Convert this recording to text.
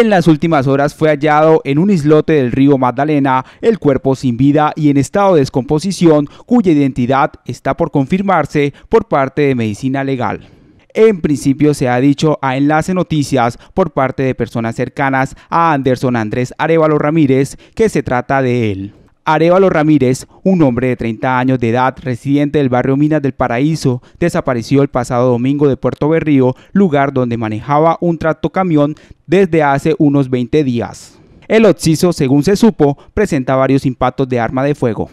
En las últimas horas fue hallado en un islote del río Magdalena el cuerpo sin vida y en estado de descomposición cuya identidad está por confirmarse por parte de medicina legal. En principio se ha dicho a Enlace Noticias por parte de personas cercanas a Anderson Andrés Arevalo Ramírez que se trata de él. Arevalo Ramírez, un hombre de 30 años de edad, residente del barrio Minas del Paraíso, desapareció el pasado domingo de Puerto Berrío, lugar donde manejaba un tractocamión desde hace unos 20 días. El occiso, según se supo, presenta varios impactos de arma de fuego.